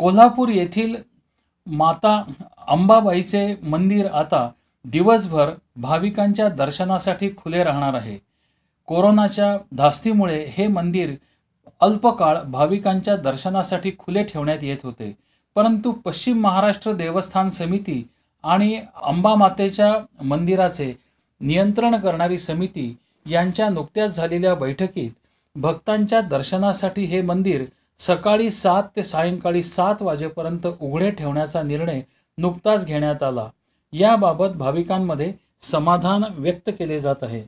कोल्हापूर येथील माता अंबाबाईचे मंदिर आता दिवसभर भाविकांच्या दर्शनासाठी खुले राहणार आहे कोरोनाच्या धास्तीमुळे हे मंदिर अल्पकाळ भाविकांच्या दर्शनासाठी खुले ठेवण्यात येत होते परंतु पश्चिम महाराष्ट्र देवस्थान समिती आणि अंबामातेच्या मंदिराचे नियंत्रण करणारी समिती यांच्या नुकत्याच झालेल्या बैठकीत भक्तांच्या दर्शनासाठी हे मंदिर सकाळी सात ते सायंकाळी सात वाजेपर्यंत उघडे ठेवण्याचा निर्णय नुकताच घेण्यात आला याबाबत भाविकांमध्ये समाधान व्यक्त केले जात आहे